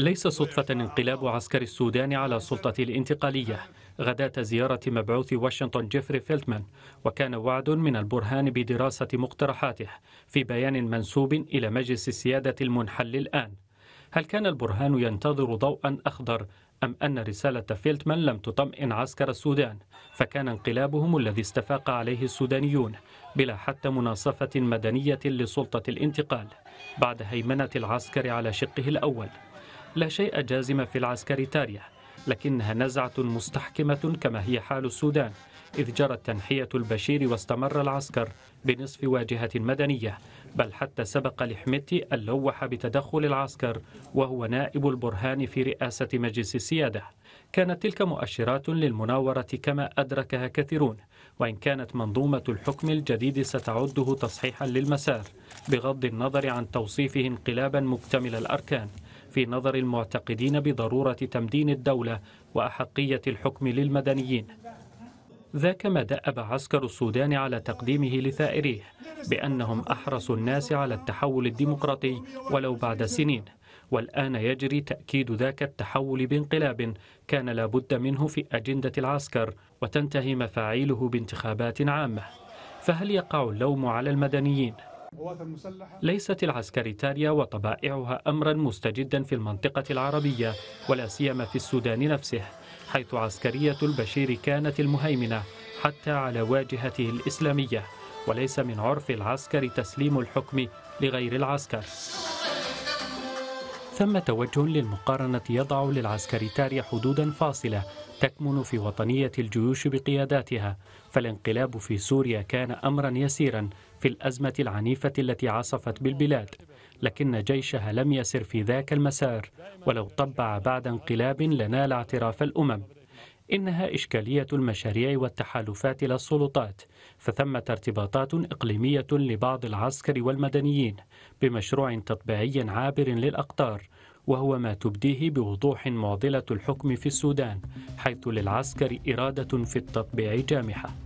ليس صدفة انقلاب عسكر السودان على السلطة الانتقالية غداة زيارة مبعوث واشنطن جيفري فيلتمان وكان وعد من البرهان بدراسة مقترحاته في بيان منسوب إلى مجلس السيادة المنحل الآن هل كان البرهان ينتظر ضوءا أخضر أم أن رسالة فيلتمان لم تطمئن عسكر السودان فكان انقلابهم الذي استفاق عليه السودانيون بلا حتى مناصفة مدنية لسلطة الانتقال بعد هيمنة العسكر على شقه الأول لا شيء جازم في العسكر تاريا لكنها نزعة مستحكمة كما هي حال السودان إذ جرت تنحية البشير واستمر العسكر بنصف واجهة مدنية بل حتى سبق لحمتي اللوح بتدخل العسكر وهو نائب البرهان في رئاسة مجلس السيادة كانت تلك مؤشرات للمناورة كما أدركها كثيرون وإن كانت منظومة الحكم الجديد ستعده تصحيحا للمسار بغض النظر عن توصيفه انقلابا مكتمل الأركان في نظر المعتقدين بضرورة تمدين الدولة وأحقية الحكم للمدنيين ذاك ما دأب عسكر السودان على تقديمه لثائريه بأنهم أحرصوا الناس على التحول الديمقراطي ولو بعد سنين والآن يجري تأكيد ذاك التحول بانقلاب كان لابد منه في أجندة العسكر وتنتهي مفاعيله بانتخابات عامة فهل يقع اللوم على المدنيين ليست العسكريتاريا وطبائعها أمرا مستجدا في المنطقة العربية ولا سيما في السودان نفسه حيث عسكرية البشير كانت المهيمنة حتى على واجهته الإسلامية وليس من عرف العسكر تسليم الحكم لغير العسكر ثم توجه للمقارنة يضع للعسكريتاريا حدودا فاصلة تكمن في وطنية الجيوش بقياداتها فالانقلاب في سوريا كان أمرا يسيرا في الأزمة العنيفة التي عصفت بالبلاد لكن جيشها لم يسر في ذاك المسار ولو طبع بعد انقلاب لنال اعتراف الأمم إنها إشكالية المشاريع والتحالفات للسلطات السلطات فثمة ارتباطات إقليمية لبعض العسكر والمدنيين بمشروع تطبيعي عابر للأقطار وهو ما تبديه بوضوح معضلة الحكم في السودان حيث للعسكر إرادة في التطبيع جامحة